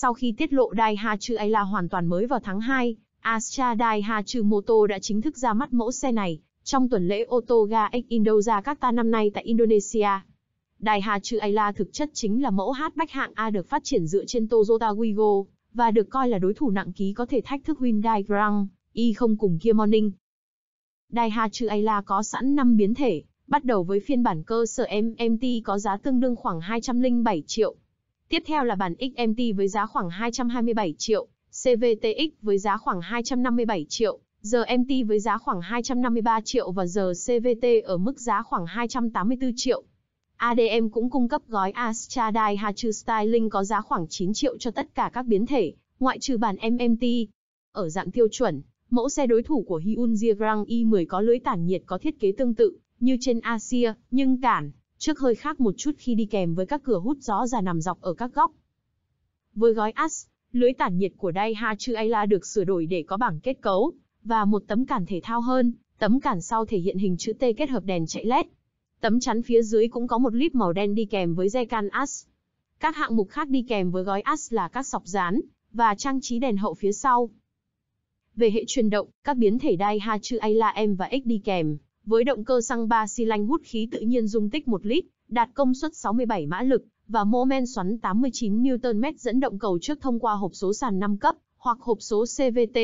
Sau khi tiết lộ Daihatsu Ayla hoàn toàn mới vào tháng 2, Astra Daihatsu Moto đã chính thức ra mắt mẫu xe này trong tuần lễ ô tô ga X Indo Jakarta năm nay tại Indonesia. Daihatsu Ayla thực chất chính là mẫu hatchback hạng A được phát triển dựa trên Toyota Wigo và được coi là đối thủ nặng ký có thể thách thức Hyundai Grand i e không cùng Kia Morning. Daihatsu Ayla có sẵn 5 biến thể, bắt đầu với phiên bản cơ sở MMT có giá tương đương khoảng 207 triệu Tiếp theo là bản XMT với giá khoảng 227 triệu, CVTX với giá khoảng 257 triệu, GMT với giá khoảng 253 triệu và giờ CVT ở mức giá khoảng 284 triệu. ADM cũng cung cấp gói Astra Dai Hachu Styling có giá khoảng 9 triệu cho tất cả các biến thể, ngoại trừ bản MMT. Ở dạng tiêu chuẩn, mẫu xe đối thủ của Hyundai Grand i10 có lưới tản nhiệt có thiết kế tương tự như trên Asia, nhưng cản trước hơi khác một chút khi đi kèm với các cửa hút gió già nằm dọc ở các góc. Với gói AS, lưới tản nhiệt của Daihatsu Ayla được sửa đổi để có bảng kết cấu và một tấm cản thể thao hơn, tấm cản sau thể hiện hình chữ T kết hợp đèn chạy LED. Tấm chắn phía dưới cũng có một líp màu đen đi kèm với dây can AS. Các hạng mục khác đi kèm với gói AS là các sọc dán và trang trí đèn hậu phía sau. Về hệ truyền động, các biến thể Daihatsu Ayla M và X đi kèm với động cơ xăng 3 xi lanh hút khí tự nhiên dung tích 1 lít, đạt công suất 67 mã lực và mô men xoắn 89 Nm dẫn động cầu trước thông qua hộp số sàn 5 cấp hoặc hộp số CVT.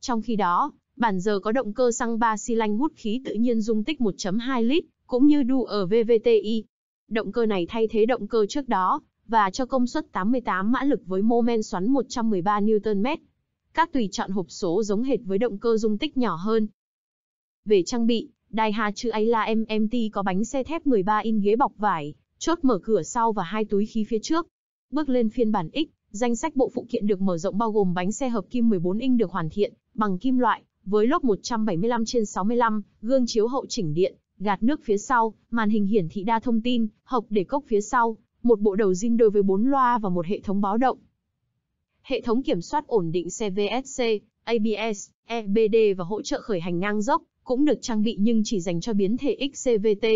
Trong khi đó, bản giờ có động cơ xăng 3 xi lanh hút khí tự nhiên dung tích 1.2 lít, cũng như đu ở VVTi. Động cơ này thay thế động cơ trước đó và cho công suất 88 mã lực với mô men xoắn 113 Nm. Các tùy chọn hộp số giống hệt với động cơ dung tích nhỏ hơn. Về trang bị, Đài Hà chữ ấy là MMT có bánh xe thép 13 in ghế bọc vải, chốt mở cửa sau và hai túi khí phía trước. Bước lên phiên bản X, danh sách bộ phụ kiện được mở rộng bao gồm bánh xe hợp kim 14 inch được hoàn thiện bằng kim loại, với lốp 175 trên 65, gương chiếu hậu chỉnh điện, gạt nước phía sau, màn hình hiển thị đa thông tin, hộc để cốc phía sau, một bộ đầu zin đối với 4 loa và một hệ thống báo động. Hệ thống kiểm soát ổn định xe VSC, ABS, EBD và hỗ trợ khởi hành ngang dốc, cũng được trang bị nhưng chỉ dành cho biến thể XCVT.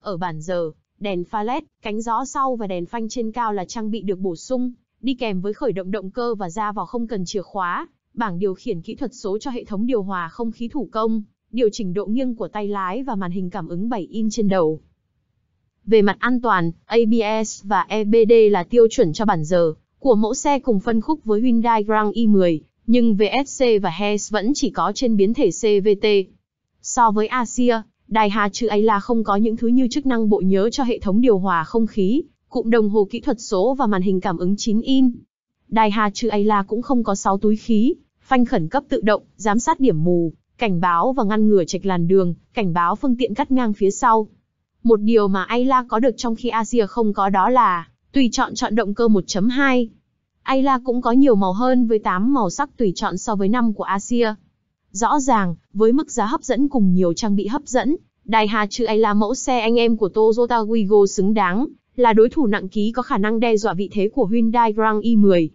Ở bản giờ, đèn pha LED, cánh gió sau và đèn phanh trên cao là trang bị được bổ sung, đi kèm với khởi động động cơ và ra vào không cần chìa khóa, bảng điều khiển kỹ thuật số cho hệ thống điều hòa không khí thủ công, điều chỉnh độ nghiêng của tay lái và màn hình cảm ứng 7 in trên đầu. Về mặt an toàn, ABS và EBD là tiêu chuẩn cho bản giờ của mẫu xe cùng phân khúc với Hyundai Grand i10, nhưng VSC và HES vẫn chỉ có trên biến thể CVT. So với Asia, đài Hà chữ ấy là không có những thứ như chức năng bộ nhớ cho hệ thống điều hòa không khí, cụm đồng hồ kỹ thuật số và màn hình cảm ứng 9 in. Đài Hà chữ ấy là cũng không có 6 túi khí, phanh khẩn cấp tự động, giám sát điểm mù, cảnh báo và ngăn ngừa chệch làn đường, cảnh báo phương tiện cắt ngang phía sau. Một điều mà Ayla có được trong khi Asia không có đó là tùy chọn chọn động cơ 1.2. Ayla cũng có nhiều màu hơn với 8 màu sắc tùy chọn so với 5 của Asia. Rõ ràng, với mức giá hấp dẫn cùng nhiều trang bị hấp dẫn, Đài Hà chữ ấy là mẫu xe anh em của Toyota Wigo xứng đáng, là đối thủ nặng ký có khả năng đe dọa vị thế của Hyundai Grand i10